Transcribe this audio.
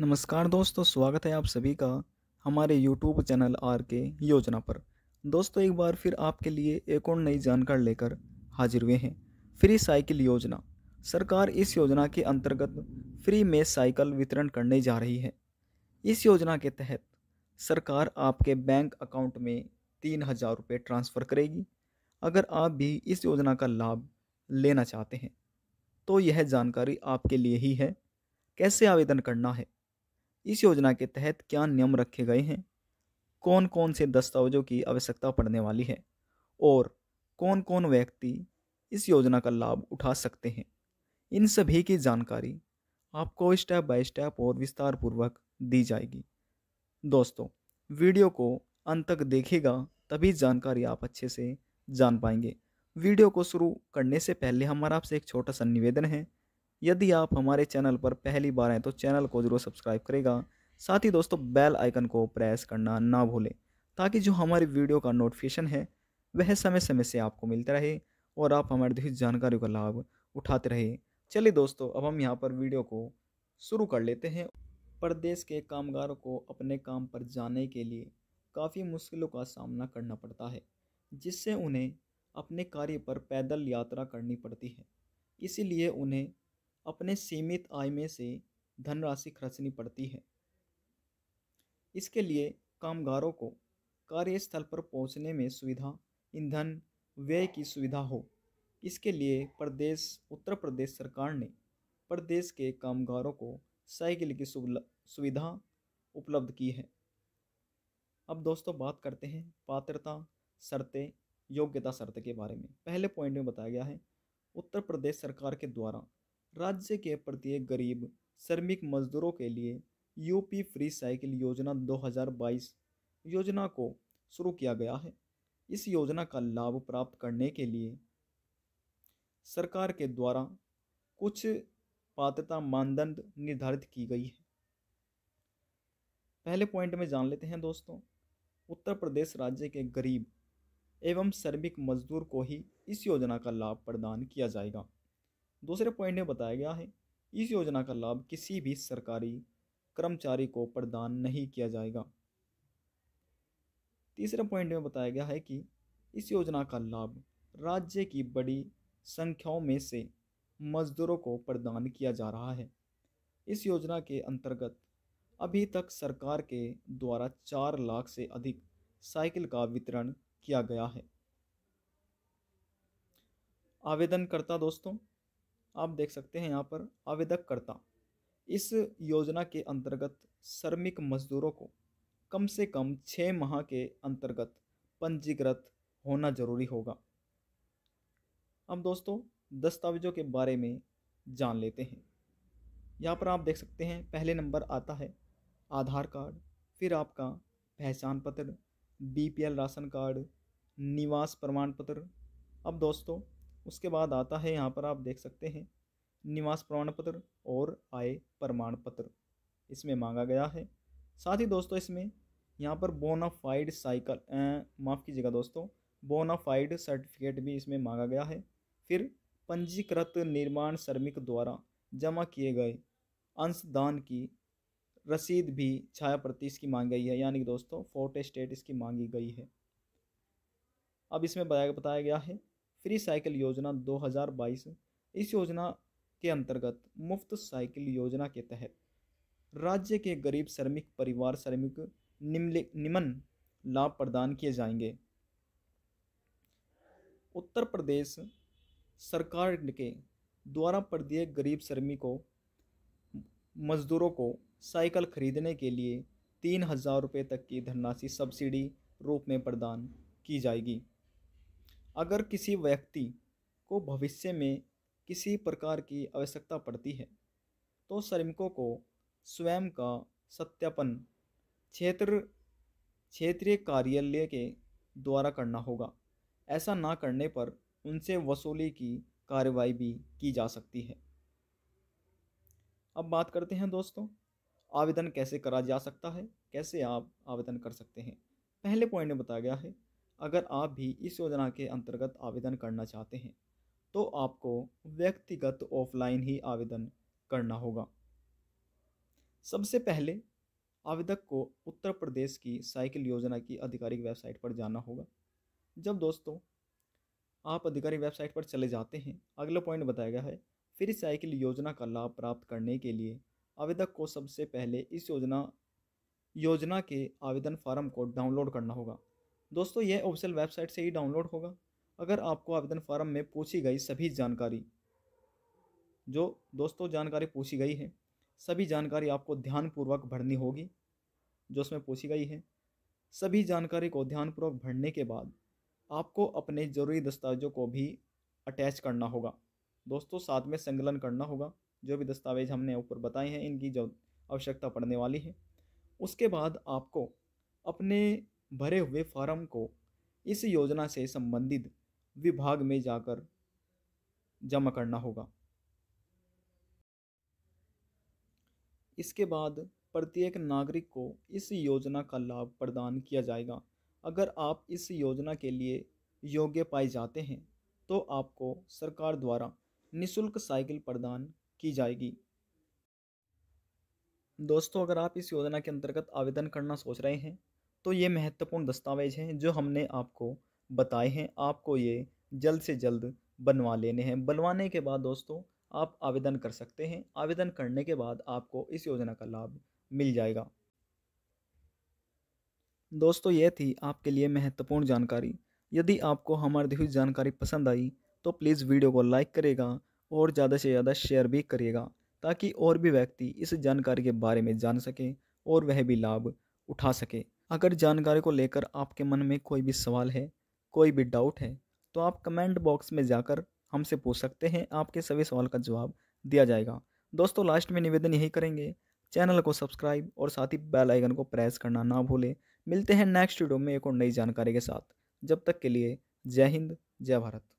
नमस्कार दोस्तों स्वागत है आप सभी का हमारे यूट्यूब चैनल आर के योजना पर दोस्तों एक बार फिर आपके लिए एक और नई जानकारी लेकर हाजिर हुए हैं फ्री साइकिल योजना सरकार इस योजना के अंतर्गत फ्री में साइकिल वितरण करने जा रही है इस योजना के तहत सरकार आपके बैंक अकाउंट में तीन हज़ार रुपये ट्रांसफ़र करेगी अगर आप भी इस योजना का लाभ लेना चाहते हैं तो यह जानकारी आपके लिए ही है कैसे आवेदन करना है इस योजना के तहत क्या नियम रखे गए हैं कौन कौन से दस्तावेजों की आवश्यकता पड़ने वाली है और कौन कौन व्यक्ति इस योजना का लाभ उठा सकते हैं इन सभी की जानकारी आपको स्टेप बाय स्टेप और विस्तार पूर्वक दी जाएगी दोस्तों वीडियो को अंत तक देखेगा तभी जानकारी आप अच्छे से जान पाएंगे वीडियो को शुरू करने से पहले हमारा आपसे एक छोटा सा निवेदन है यदि आप हमारे चैनल पर पहली बार हैं तो चैनल को जरूर सब्सक्राइब करेगा साथ ही दोस्तों बेल आइकन को प्रेस करना ना भूलें ताकि जो हमारी वीडियो का नोटिफिकेशन है वह समय समय से आपको मिलता रहे और आप हमारे दी जानकारी का लाभ उठाते रहे चलिए दोस्तों अब हम यहाँ पर वीडियो को शुरू कर लेते हैं प्रदेश के कामगारों को अपने काम पर जाने के लिए काफ़ी मुश्किलों का सामना करना पड़ता है जिससे उन्हें अपने कार्य पर पैदल यात्रा करनी पड़ती है इसीलिए उन्हें अपने सीमित आय में से धनराशि खर्चनी पड़ती है इसके लिए कामगारों को कार्यस्थल पर पहुंचने में सुविधा ईंधन व्यय की सुविधा हो इसके लिए प्रदेश उत्तर प्रदेश सरकार ने प्रदेश के कामगारों को साइकिल की सुविधा उपलब्ध की है अब दोस्तों बात करते हैं पात्रता शर्तें योग्यता शर्त के बारे में पहले पॉइंट में बताया गया है उत्तर प्रदेश सरकार के द्वारा राज्य के प्रत्येक गरीब श्रमिक मजदूरों के लिए यूपी फ्री साइकिल योजना 2022 योजना को शुरू किया गया है इस योजना का लाभ प्राप्त करने के लिए सरकार के द्वारा कुछ पात्रता मानदंड निर्धारित की गई है पहले पॉइंट में जान लेते हैं दोस्तों उत्तर प्रदेश राज्य के गरीब एवं श्रमिक मजदूर को ही इस योजना का लाभ प्रदान किया जाएगा दूसरे पॉइंट में बताया गया है इस योजना का लाभ किसी भी सरकारी कर्मचारी को प्रदान नहीं किया जाएगा तीसरे पॉइंट में बताया गया है कि इस योजना का लाभ राज्य की बड़ी संख्याओं में से मजदूरों को प्रदान किया जा रहा है इस योजना के अंतर्गत अभी तक सरकार के द्वारा चार लाख से अधिक साइकिल का वितरण किया गया है आवेदनकर्ता दोस्तों आप देख सकते हैं यहाँ पर आवेदक करता इस योजना के अंतर्गत श्रमिक मजदूरों को कम से कम छः माह के अंतर्गत पंजीकृत होना जरूरी होगा अब दोस्तों दस्तावेजों के बारे में जान लेते हैं यहाँ पर आप देख सकते हैं पहले नंबर आता है आधार कार्ड फिर आपका पहचान पत्र बीपीएल राशन कार्ड निवास प्रमाण पत्र अब दोस्तों उसके बाद आता है यहाँ पर आप देख सकते हैं निवास प्रमाण पत्र और आय प्रमाण पत्र इसमें मांगा गया है साथ ही दोस्तों इसमें यहाँ पर बोनाफाइड साइकिल माफ़ कीजिएगा दोस्तों बोनाफाइड सर्टिफिकेट भी इसमें मांगा गया है फिर पंजीकृत निर्माण श्रमिक द्वारा जमा किए गए अंशदान की रसीद भी छाया प्रति इसकी मांगी गई है यानी कि दोस्तों फोटो स्टेट इसकी मांगी गई है अब इसमें बताया गया है फ्री साइकिल योजना 2022 इस योजना के अंतर्गत मुफ्त साइकिल योजना के तहत राज्य के गरीब श्रमिक परिवार श्रमिक निम्न लाभ प्रदान किए जाएंगे उत्तर प्रदेश सरकार के द्वारा प्रत्येक गरीब श्रमिकों मजदूरों को साइकिल खरीदने के लिए तीन हज़ार रुपये तक की धनराशि सब्सिडी रूप में प्रदान की जाएगी अगर किसी व्यक्ति को भविष्य में किसी प्रकार की आवश्यकता पड़ती है तो श्रमिकों को स्वयं का सत्यापन क्षेत्र क्षेत्रीय कार्यालय के द्वारा करना होगा ऐसा ना करने पर उनसे वसूली की कार्रवाई भी की जा सकती है अब बात करते हैं दोस्तों आवेदन कैसे करा जा सकता है कैसे आप आवेदन कर सकते हैं पहले पॉइंट में बताया गया है अगर आप भी इस योजना के अंतर्गत आवेदन करना चाहते हैं तो आपको व्यक्तिगत ऑफलाइन ही आवेदन करना होगा सबसे पहले आवेदक को उत्तर प्रदेश की साइकिल योजना की आधिकारिक वेबसाइट पर जाना होगा जब दोस्तों आप आधिकारिक वेबसाइट पर चले जाते हैं अगला पॉइंट बताया गया है फिर साइकिल योजना का लाभ प्राप्त करने के लिए आवेदक को सबसे पहले इस योजना योजना के आवेदन फार्म को डाउनलोड करना होगा दोस्तों यह ऑफिशियल वेबसाइट से ही डाउनलोड होगा अगर आपको आवेदन फॉर्म में पूछी गई सभी जानकारी जो दोस्तों जानकारी पूछी गई है सभी जानकारी आपको ध्यानपूर्वक भरनी होगी जो उसमें पूछी गई है सभी जानकारी को ध्यानपूर्वक भरने के बाद आपको अपने ज़रूरी दस्तावेजों को भी अटैच करना होगा दोस्तों साथ में संकलन करना होगा जो भी दस्तावेज हमने ऊपर बताए हैं इनकी जो आवश्यकता पड़ने वाली है उसके बाद आपको अपने भरे हुए फॉर्म को इस योजना से संबंधित विभाग में जाकर जमा करना होगा इसके बाद प्रत्येक नागरिक को इस योजना का लाभ प्रदान किया जाएगा अगर आप इस योजना के लिए योग्य पाए जाते हैं तो आपको सरकार द्वारा निशुल्क साइकिल प्रदान की जाएगी दोस्तों अगर आप इस योजना के अंतर्गत आवेदन करना सोच रहे हैं तो ये महत्वपूर्ण दस्तावेज हैं जो हमने आपको बताए हैं आपको ये जल्द से जल्द बनवा लेने हैं बनवाने के बाद दोस्तों आप आवेदन कर सकते हैं आवेदन करने के बाद आपको इस योजना का लाभ मिल जाएगा दोस्तों ये थी आपके लिए महत्वपूर्ण जानकारी यदि आपको हमारी दी हुई जानकारी पसंद आई तो प्लीज़ वीडियो को लाइक करेगा और ज़्यादा से ज़्यादा शेयर भी करिएगा ताकि और भी व्यक्ति इस जानकारी के बारे में जान सकें और वह भी लाभ उठा सके अगर जानकारी को लेकर आपके मन में कोई भी सवाल है कोई भी डाउट है तो आप कमेंट बॉक्स में जाकर हमसे पूछ सकते हैं आपके सभी सवाल का जवाब दिया जाएगा दोस्तों लास्ट में निवेदन यही करेंगे चैनल को सब्सक्राइब और साथ ही बेल आइकन को प्रेस करना ना भूलें मिलते हैं नेक्स्ट वीडियो में एक और नई जानकारी के साथ जब तक के लिए जय हिंद जय भारत